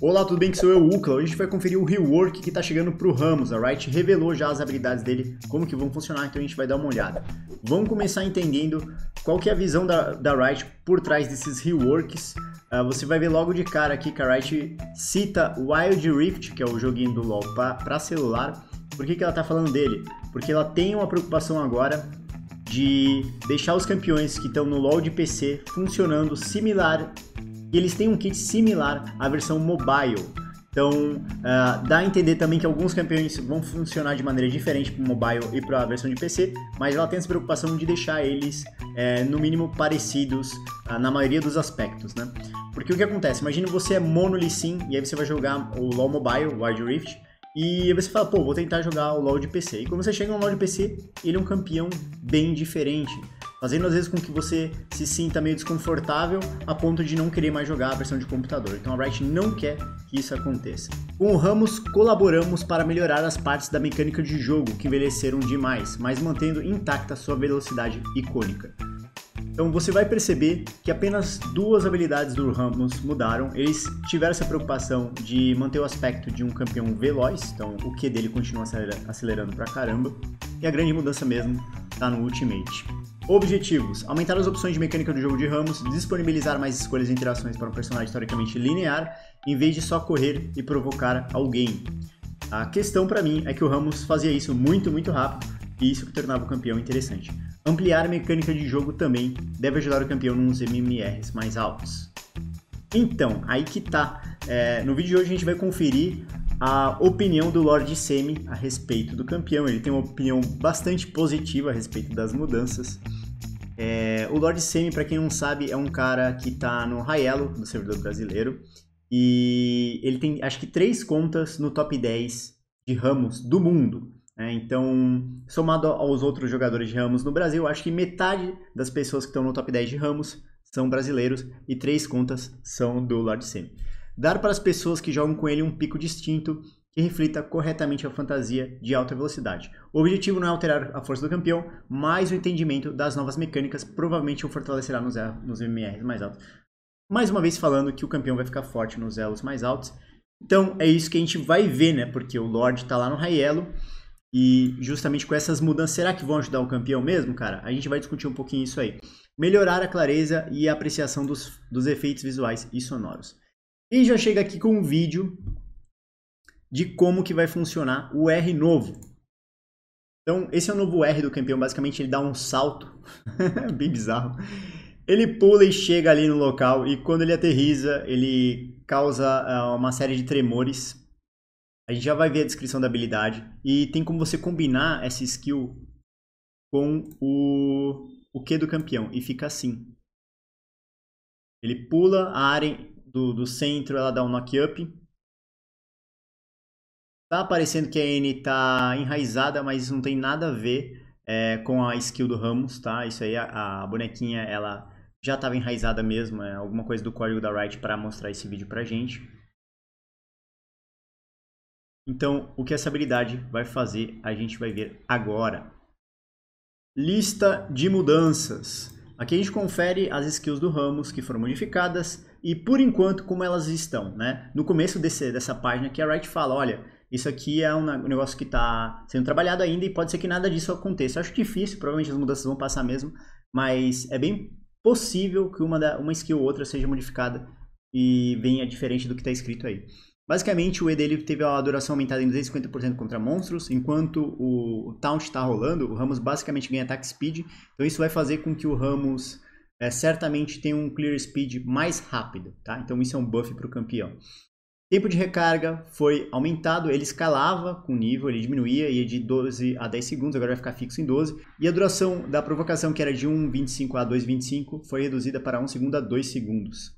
Olá, tudo bem? Que sou eu, Ucla. Hoje a gente vai conferir o rework que está chegando para o Ramos. A Wright revelou já as habilidades dele, como que vão funcionar, então a gente vai dar uma olhada. Vamos começar entendendo qual que é a visão da, da Wright por trás desses reworks. Uh, você vai ver logo de cara aqui que a Wright cita Wild Rift, que é o joguinho do LoL para celular. Por que, que ela está falando dele? Porque ela tem uma preocupação agora de deixar os campeões que estão no LoL de PC funcionando similar e eles têm um kit similar à versão mobile. Então, uh, dá a entender também que alguns campeões vão funcionar de maneira diferente para o mobile e para a versão de PC, mas ela tem essa preocupação de deixar eles, é, no mínimo, parecidos uh, na maioria dos aspectos, né? Porque o que acontece? Imagina você é mono Lee Sin, e aí você vai jogar o LoL Mobile, Wild Rift, e aí você fala, pô, vou tentar jogar o LoL de PC. E quando você chega no LoL de PC, ele é um campeão bem diferente fazendo às vezes com que você se sinta meio desconfortável a ponto de não querer mais jogar a versão de computador. Então a Riot não quer que isso aconteça. Com o Ramos, colaboramos para melhorar as partes da mecânica de jogo que envelheceram demais, mas mantendo intacta sua velocidade icônica. Então você vai perceber que apenas duas habilidades do Ramos mudaram. Eles tiveram essa preocupação de manter o aspecto de um campeão veloz, então o Q dele continua acelerando pra caramba. E a grande mudança mesmo está no Ultimate. Objetivos: aumentar as opções de mecânica do jogo de ramos, disponibilizar mais escolhas e interações para um personagem historicamente linear, em vez de só correr e provocar alguém. A questão para mim é que o Ramos fazia isso muito, muito rápido e isso que tornava o campeão interessante. Ampliar a mecânica de jogo também deve ajudar o campeão nos MMRs mais altos. Então, aí que tá. É, no vídeo de hoje a gente vai conferir a opinião do Lord Semi a respeito do campeão. Ele tem uma opinião bastante positiva a respeito das mudanças. É, o Lord Semi, para quem não sabe, é um cara que tá no Raelo, no servidor brasileiro, e ele tem acho que três contas no top 10 de ramos do mundo. Né? Então, somado aos outros jogadores de ramos no Brasil, acho que metade das pessoas que estão no top 10 de ramos são brasileiros e três contas são do Lord Semi. Dar para as pessoas que jogam com ele um pico distinto que reflita corretamente a fantasia de alta velocidade. O objetivo não é alterar a força do campeão, mas o entendimento das novas mecânicas provavelmente o fortalecerá nos, nos MMRs mais altos. Mais uma vez falando que o campeão vai ficar forte nos elos mais altos. Então é isso que a gente vai ver, né? Porque o Lorde está lá no high E justamente com essas mudanças, será que vão ajudar o campeão mesmo, cara? A gente vai discutir um pouquinho isso aí. Melhorar a clareza e a apreciação dos, dos efeitos visuais e sonoros. E já chega aqui com um vídeo de como que vai funcionar o R novo. Então, esse é o novo R do campeão, basicamente ele dá um salto, bem bizarro. Ele pula e chega ali no local e quando ele aterriza, ele causa uh, uma série de tremores. A gente já vai ver a descrição da habilidade e tem como você combinar essa skill com o o Q do campeão e fica assim. Ele pula a área do, do centro, ela dá um knock up tá parecendo que a N tá enraizada, mas não tem nada a ver é, com a skill do Ramos, tá? Isso aí, a, a bonequinha, ela já estava enraizada mesmo, é alguma coisa do código da Riot para mostrar esse vídeo pra gente. Então, o que essa habilidade vai fazer, a gente vai ver agora. Lista de mudanças. Aqui a gente confere as skills do Ramos que foram modificadas e por enquanto como elas estão, né? No começo desse, dessa página que a Riot fala, olha, isso aqui é um negócio que está sendo trabalhado ainda e pode ser que nada disso aconteça. Eu acho difícil, provavelmente as mudanças vão passar mesmo, mas é bem possível que uma, da, uma skill ou outra seja modificada e venha diferente do que está escrito aí. Basicamente, o E dele teve a duração aumentada em 250% contra monstros, enquanto o Taunt está rolando, o Ramos basicamente ganha attack speed, então isso vai fazer com que o Ramos é, certamente tenha um clear speed mais rápido, tá? Então isso é um buff para o campeão. Tempo de recarga foi aumentado, ele escalava com o nível, ele diminuía, ia de 12 a 10 segundos, agora vai ficar fixo em 12. E a duração da provocação, que era de 1,25 a 2,25, foi reduzida para 1 segundo a 2 segundos.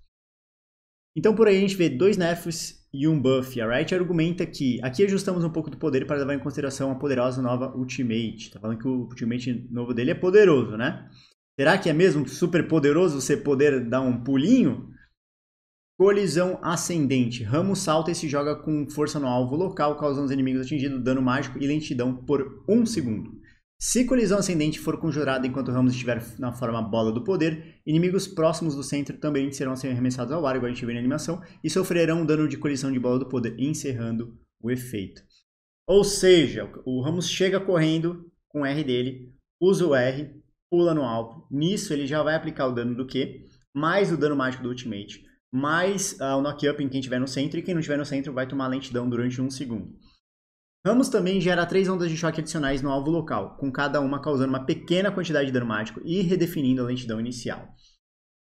Então por aí a gente vê dois nefs e um buff. A Riot argumenta que aqui ajustamos um pouco do poder para levar em consideração a poderosa nova Ultimate. Tá falando que o Ultimate novo dele é poderoso, né? Será que é mesmo super poderoso você poder dar um pulinho? Colisão ascendente. Ramo salta e se joga com força no alvo local, causando os inimigos atingidos dano mágico e lentidão por um segundo. Se colisão ascendente for conjurada enquanto Ramos estiver na forma bola do poder, inimigos próximos do centro também serão arremessados ao ar, igual a gente vê na animação, e sofrerão dano de colisão de bola do poder, encerrando o efeito. Ou seja, o Ramos chega correndo com o R dele, usa o R, pula no alvo. Nisso ele já vai aplicar o dano do Q, mais o dano mágico do ultimate mais uh, ah, o knock-up em quem estiver no centro, e quem não estiver no centro vai tomar lentidão durante um segundo. Ramos também gera três ondas de choque adicionais no alvo local, com cada uma causando uma pequena quantidade de dano mágico e redefinindo a lentidão inicial.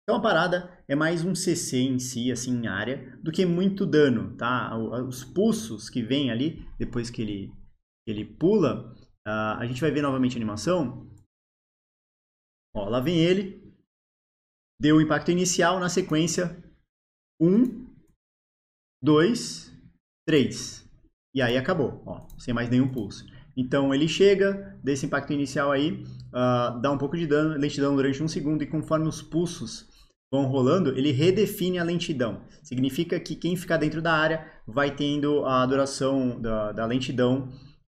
Então a parada é mais um CC em si, assim, em área, do que muito dano, tá? Os pulsos que vem ali, depois que ele, ele pula, uh, a gente vai ver novamente a animação. Ó, lá vem ele, deu o impacto inicial, na sequência um, dois, três. E aí acabou, ó, sem mais nenhum pulso. Então ele chega, desse impacto inicial aí, uh, dá um pouco de dano, lentidão durante um segundo, e conforme os pulsos vão rolando, ele redefine a lentidão. Significa que quem ficar dentro da área vai tendo a duração da, da lentidão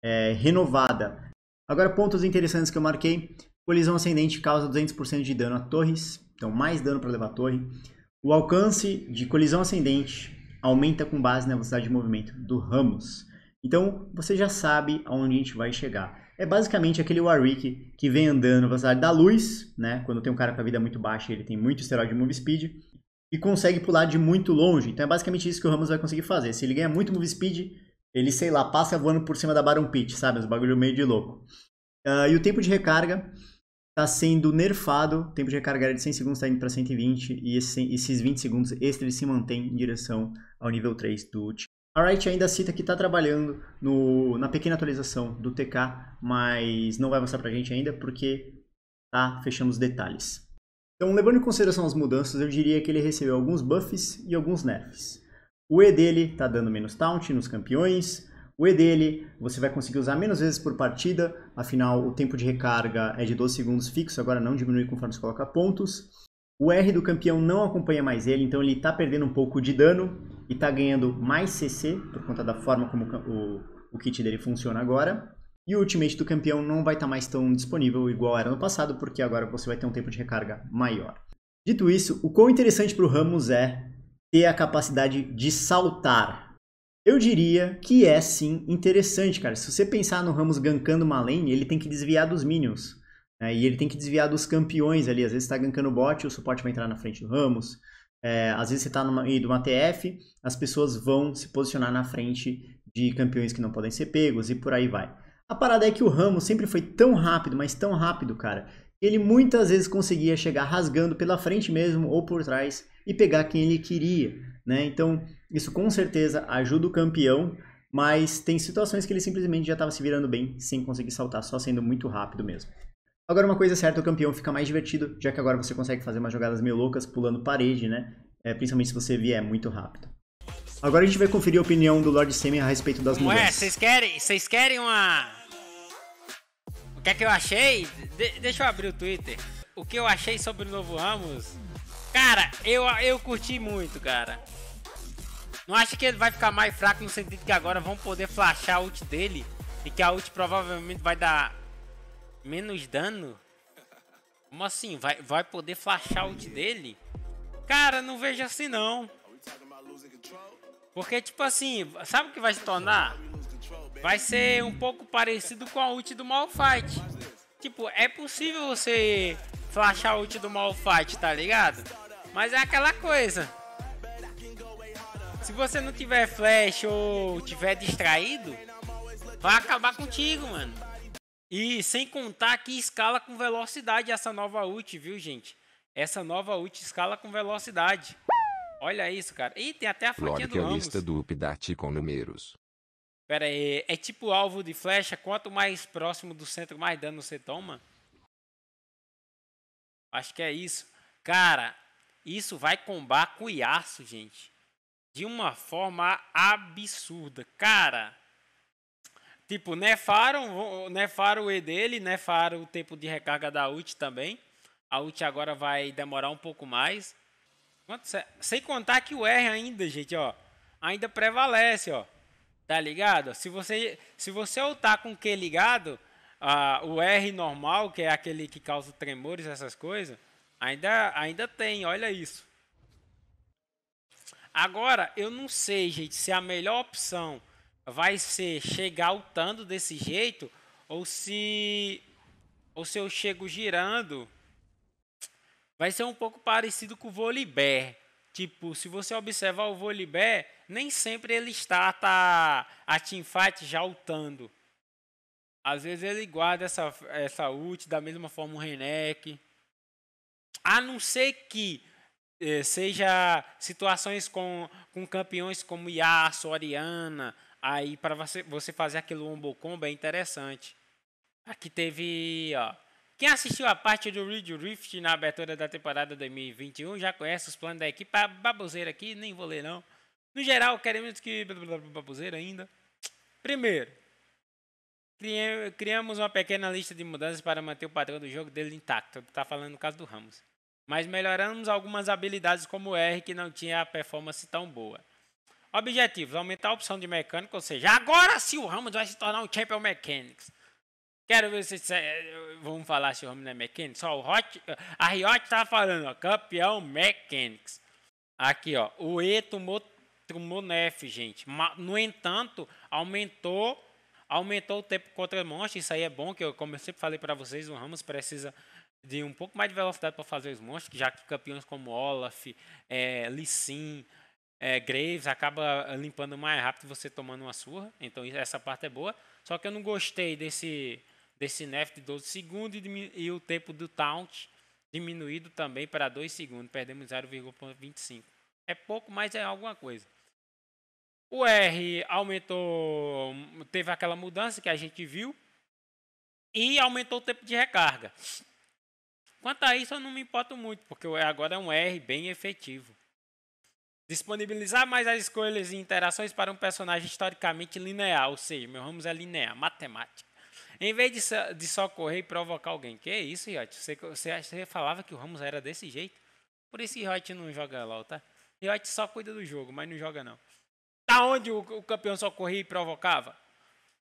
é, renovada. Agora, pontos interessantes que eu marquei. Colisão ascendente causa 200% de dano a torres, então mais dano para levar a torre. O alcance de colisão ascendente aumenta com base na velocidade de movimento do Ramos. Então, você já sabe aonde a gente vai chegar. É basicamente aquele Warwick que vem andando na velocidade da luz, né? Quando tem um cara com a vida muito baixa, ele tem muito esteroide de move speed e consegue pular de muito longe. Então é basicamente isso que o Ramos vai conseguir fazer. Se ele ganha muito move speed, ele, sei lá, passa voando por cima da Baron Pit, sabe? Os bagulho meio de louco. Uh, e o tempo de recarga está sendo nerfado, o tempo de recarga de 100 segundos está indo para 120 e esses 20 segundos extra ele se mantém em direção ao nível 3 do último. A Riot ainda cita que está trabalhando no, na pequena atualização do TK, mas não vai mostrar para a gente ainda porque tá fechando os detalhes. Então, levando em consideração as mudanças, eu diria que ele recebeu alguns buffs e alguns nerfs. O E dele está dando menos taunt nos campeões, o E dele, você vai conseguir usar menos vezes por partida, afinal o tempo de recarga é de 12 segundos fixo, agora não diminui conforme você coloca pontos. O R do campeão não acompanha mais ele, então ele está perdendo um pouco de dano e está ganhando mais CC, por conta da forma como o, o kit dele funciona agora. E o ultimate do campeão não vai estar tá mais tão disponível igual era no passado, porque agora você vai ter um tempo de recarga maior. Dito isso, o quão interessante para o Ramos é ter a capacidade de saltar eu diria que é sim interessante, cara. Se você pensar no Ramos gankando uma lane, ele tem que desviar dos minions. Né? E ele tem que desviar dos campeões ali. Às vezes está gankando o bot, o suporte vai entrar na frente do Ramos. É, às vezes você está no uma TF, as pessoas vão se posicionar na frente de campeões que não podem ser pegos e por aí vai. A parada é que o Ramos sempre foi tão rápido, mas tão rápido, cara, ele muitas vezes conseguia chegar rasgando pela frente mesmo ou por trás e pegar quem ele queria, né? Então, isso com certeza ajuda o campeão, mas tem situações que ele simplesmente já estava se virando bem sem conseguir saltar, só sendo muito rápido mesmo. Agora, uma coisa certa, o campeão fica mais divertido, já que agora você consegue fazer umas jogadas meio loucas pulando parede, né? É, principalmente se você vier muito rápido. Agora a gente vai conferir a opinião do Lord Semi a respeito das Como mudanças. Ué, vocês querem, vocês querem uma... O que é que eu achei? De deixa eu abrir o Twitter. O que eu achei sobre o novo Ramos Cara, eu, eu curti muito, cara. Não acha que ele vai ficar mais fraco no sentido que agora vão poder flashar a ult dele e que a ult provavelmente vai dar menos dano? Como assim? Vai, vai poder flashar a ult dele? Cara, não vejo assim não. Porque, tipo assim, sabe o que vai se tornar? Vai ser um pouco parecido com a ult do Malphite. Tipo, é possível você flashar a ult do Malphite, tá ligado? Mas é aquela coisa. Se você não tiver flash ou tiver distraído, vai acabar contigo, mano. E sem contar que escala com velocidade essa nova ult, viu, gente? Essa nova ult escala com velocidade. Olha isso, cara. Ih, tem até a flecha do Ramos. a lista do Update com números. Pera aí, é tipo alvo de flecha, quanto mais próximo do centro, mais dano você toma? Acho que é isso. Cara, isso vai combar com o aço, gente. De uma forma absurda. Cara, tipo, nefaram, nefaram o E dele, nefaram o tempo de recarga da ult também. A ult agora vai demorar um pouco mais. Sem contar que o R ainda, gente, ó. Ainda prevalece, ó. Tá ligado? Se você, se você ultar com o Q ligado, o R normal, que é aquele que causa tremores, essas coisas, Ainda, ainda tem, olha isso. Agora, eu não sei, gente, se a melhor opção vai ser chegar altando desse jeito ou se ou se eu chego girando vai ser um pouco parecido com o Volibear. Tipo, se você observar o Volibear, nem sempre ele está tá, a teamfight já altando. Às vezes ele guarda essa, essa ult da mesma forma o Renek. A não ser que eh, seja situações com, com campeões como Yasuo, Oriana, aí para você, você fazer aquele Wombo Combo é interessante. Aqui teve, ó, quem assistiu a parte do Reed Rift na abertura da temporada 2021 já conhece os planos da equipe. A baboseira aqui, nem vou ler não. No geral, queremos que... Baboseira ainda. Primeiro, criamos uma pequena lista de mudanças para manter o padrão do jogo dele intacto. Tá falando no caso do Ramos mas melhoramos algumas habilidades como R, que não tinha a performance tão boa. Objetivos: aumentar a opção de mecânico, ou seja, agora sim o Ramos vai se tornar um Champion Mechanics. Quero ver se vamos falar se o Ramos não é mecânico. Só o Hot, a Riot tá falando, ó, campeão Mechanics. Aqui, ó, o E tomou, tomou nef, gente. No entanto, aumentou aumentou o tempo contra monstros. Isso aí é bom, que eu, como eu sempre falei para vocês, o Ramos precisa de um pouco mais de velocidade para fazer os monstros, já que campeões como Olaf, é, Lissin, é, Graves acaba limpando mais rápido você tomando uma surra. Então essa parte é boa. Só que eu não gostei desse desse nerf de 12 segundos e, e o tempo do taunt diminuído também para 2 segundos, perdemos 0,25. É pouco, mas é alguma coisa. O R aumentou, teve aquela mudança que a gente viu e aumentou o tempo de recarga. Quanto a isso, eu não me importo muito, porque agora é um R bem efetivo. Disponibilizar mais as escolhas e interações para um personagem historicamente linear, ou seja, meu ramos é linear, matemática. Em vez de, de só correr e provocar alguém. Que isso, Riot? Você, você, você falava que o Ramos era desse jeito? Por isso que Riot não joga LOL, tá? Riot só cuida do jogo, mas não joga não. Tá onde o, o campeão só corria e provocava?